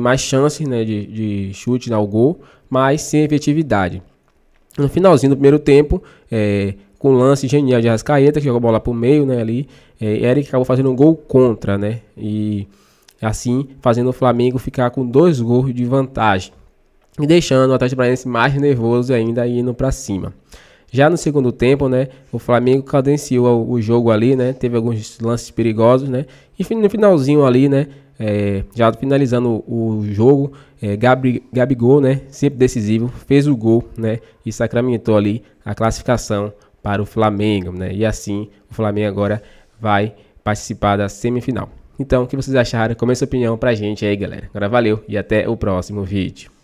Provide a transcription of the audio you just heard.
mais chances né, de, de chute ao gol, mas sem efetividade. No finalzinho do primeiro tempo, é, com o lance genial de Arrascaeta, que jogou a bola para o meio né, ali, é, Eric acabou fazendo um gol contra, né? E assim fazendo o Flamengo ficar com dois gols de vantagem e deixando o Atlético Paranaense mais nervoso ainda indo para cima. Já no segundo tempo, né, o Flamengo cadenciou o jogo ali, né, teve alguns lances perigosos, né, e no finalzinho ali, né, é, já finalizando o jogo, é, Gabri, Gabigol, né, sempre decisivo, fez o gol, né, e sacramentou ali a classificação para o Flamengo, né, e assim o Flamengo agora vai participar da semifinal. Então, o que vocês acharam? Começa a opinião pra gente aí, galera. Agora valeu e até o próximo vídeo.